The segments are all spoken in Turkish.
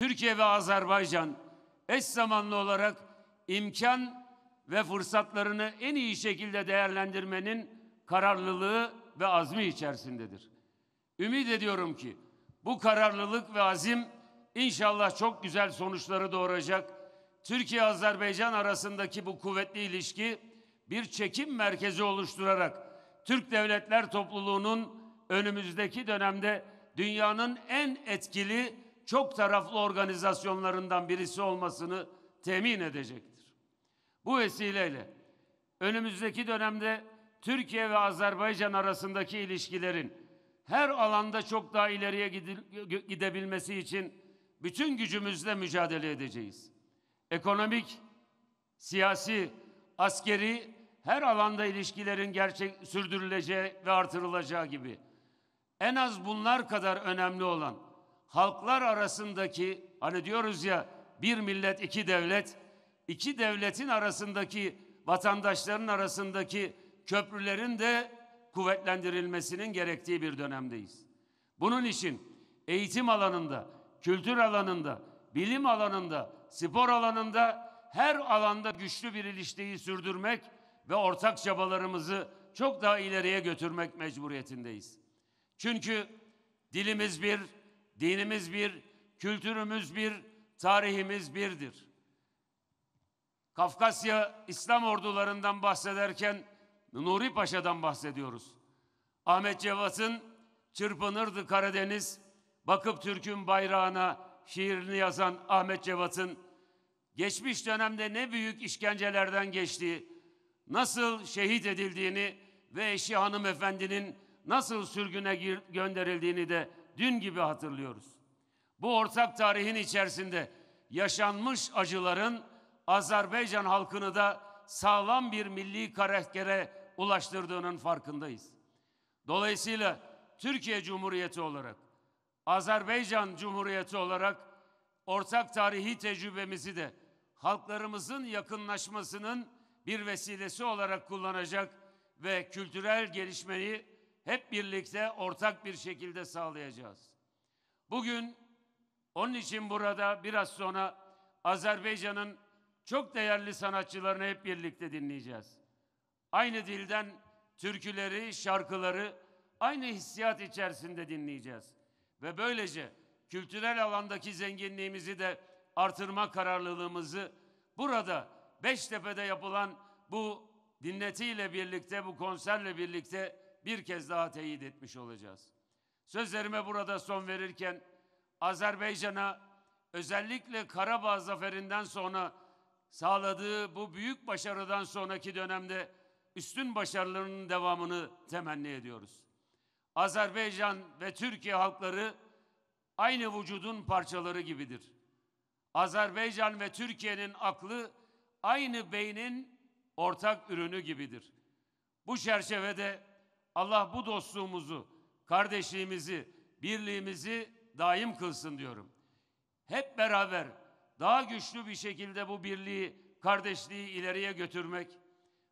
Türkiye ve Azerbaycan eş zamanlı olarak imkan ve fırsatlarını en iyi şekilde değerlendirmenin kararlılığı ve azmi içerisindedir. Ümit ediyorum ki bu kararlılık ve azim inşallah çok güzel sonuçları doğuracak. Türkiye-Azerbaycan arasındaki bu kuvvetli ilişki bir çekim merkezi oluşturarak Türk Devletler Topluluğu'nun önümüzdeki dönemde dünyanın en etkili çok taraflı organizasyonlarından birisi olmasını temin edecektir. Bu vesileyle önümüzdeki dönemde Türkiye ve Azerbaycan arasındaki ilişkilerin her alanda çok daha ileriye gidebilmesi için bütün gücümüzle mücadele edeceğiz. Ekonomik, siyasi, askeri her alanda ilişkilerin gerçek sürdürüleceği ve artırılacağı gibi en az bunlar kadar önemli olan halklar arasındaki hani diyoruz ya bir millet iki devlet iki devletin arasındaki vatandaşların arasındaki köprülerin de kuvvetlendirilmesinin gerektiği bir dönemdeyiz. Bunun için eğitim alanında, kültür alanında, bilim alanında, spor alanında her alanda güçlü bir ilişkiyi sürdürmek ve ortak çabalarımızı çok daha ileriye götürmek mecburiyetindeyiz. Çünkü dilimiz bir, Dinimiz bir, kültürümüz bir, tarihimiz birdir. Kafkasya İslam ordularından bahsederken Nuri Paşa'dan bahsediyoruz. Ahmet Cevat'ın Çırpınırdı Karadeniz, Bakıp Türk'ün bayrağına şiirini yazan Ahmet Cevat'ın geçmiş dönemde ne büyük işkencelerden geçtiği, nasıl şehit edildiğini ve eşi hanımefendinin nasıl sürgüne gönderildiğini de dün gibi hatırlıyoruz. Bu ortak tarihin içerisinde yaşanmış acıların Azerbaycan halkını da sağlam bir milli karaktere ulaştırdığının farkındayız. Dolayısıyla Türkiye Cumhuriyeti olarak, Azerbaycan Cumhuriyeti olarak ortak tarihi tecrübemizi de halklarımızın yakınlaşmasının bir vesilesi olarak kullanacak ve kültürel gelişmeyi hep birlikte ortak bir şekilde sağlayacağız. Bugün onun için burada biraz sonra Azerbaycan'ın çok değerli sanatçılarını hep birlikte dinleyeceğiz. Aynı dilden türküleri, şarkıları aynı hissiyat içerisinde dinleyeceğiz. Ve böylece kültürel alandaki zenginliğimizi de artırma kararlılığımızı burada Beştepe'de yapılan bu dinletiyle birlikte, bu konserle birlikte bir kez daha teyit etmiş olacağız. Sözlerime burada son verirken Azerbaycan'a özellikle Karabağ zaferinden sonra sağladığı bu büyük başarıdan sonraki dönemde üstün başarılarının devamını temenni ediyoruz. Azerbaycan ve Türkiye halkları aynı vücudun parçaları gibidir. Azerbaycan ve Türkiye'nin aklı aynı beynin ortak ürünü gibidir. Bu çerçevede Allah bu dostluğumuzu, kardeşliğimizi, birliğimizi daim kılsın diyorum. Hep beraber daha güçlü bir şekilde bu birliği, kardeşliği ileriye götürmek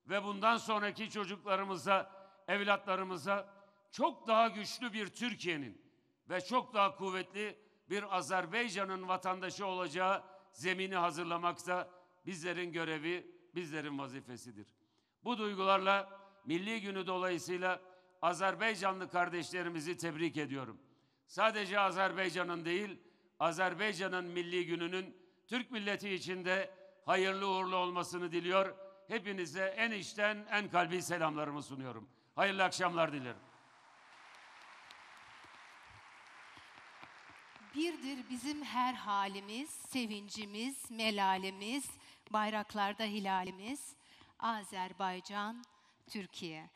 ve bundan sonraki çocuklarımıza, evlatlarımıza çok daha güçlü bir Türkiye'nin ve çok daha kuvvetli bir Azerbaycan'ın vatandaşı olacağı zemini hazırlamak da bizlerin görevi, bizlerin vazifesidir. Bu duygularla Milli Günü dolayısıyla Azerbaycanlı kardeşlerimizi tebrik ediyorum. Sadece Azerbaycan'ın değil, Azerbaycan'ın milli gününün Türk milleti içinde hayırlı uğurlu olmasını diliyor. Hepinize en içten en kalbi selamlarımı sunuyorum. Hayırlı akşamlar dilerim. Birdir bizim her halimiz, sevincimiz, melalimiz, bayraklarda hilalimiz. Azerbaycan, Türkiye.